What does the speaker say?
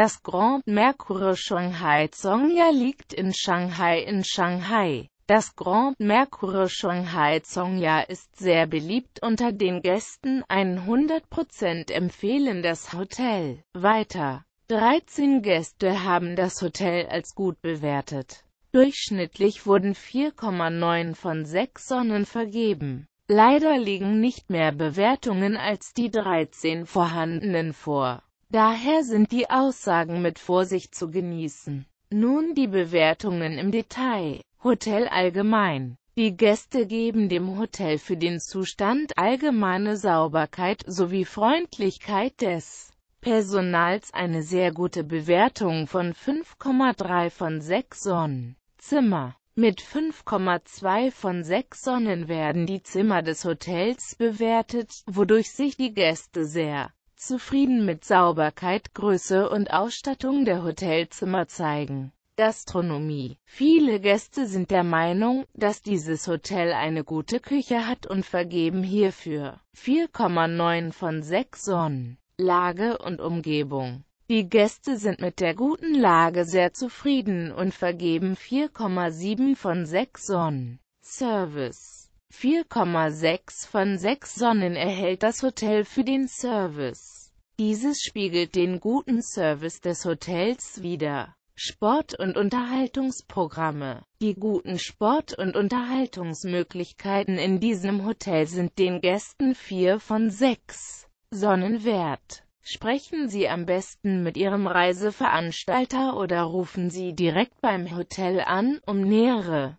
Das Grand Mercure Shanghai Zhongya liegt in Shanghai in Shanghai. Das Grand Mercure Shanghai Zhongya ist sehr beliebt unter den Gästen, 100% empfehlen das Hotel. Weiter. 13 Gäste haben das Hotel als gut bewertet. Durchschnittlich wurden 4,9 von 6 Sonnen vergeben. Leider liegen nicht mehr Bewertungen als die 13 vorhandenen vor. Daher sind die Aussagen mit Vorsicht zu genießen. Nun die Bewertungen im Detail. Hotel allgemein. Die Gäste geben dem Hotel für den Zustand allgemeine Sauberkeit sowie Freundlichkeit des Personals eine sehr gute Bewertung von 5,3 von 6 Sonnen. Zimmer. Mit 5,2 von 6 Sonnen werden die Zimmer des Hotels bewertet, wodurch sich die Gäste sehr zufrieden mit Sauberkeit, Größe und Ausstattung der Hotelzimmer zeigen. Gastronomie. Viele Gäste sind der Meinung, dass dieses Hotel eine gute Küche hat und vergeben hierfür 4,9 von 6 Sonnen. Lage und Umgebung. Die Gäste sind mit der guten Lage sehr zufrieden und vergeben 4,7 von 6 Sonnen. Service 4,6 von 6 Sonnen erhält das Hotel für den Service. Dieses spiegelt den guten Service des Hotels wider. Sport- und Unterhaltungsprogramme. Die guten Sport- und Unterhaltungsmöglichkeiten in diesem Hotel sind den Gästen 4 von 6 Sonnen wert. Sprechen Sie am besten mit Ihrem Reiseveranstalter oder rufen Sie direkt beim Hotel an, um nähere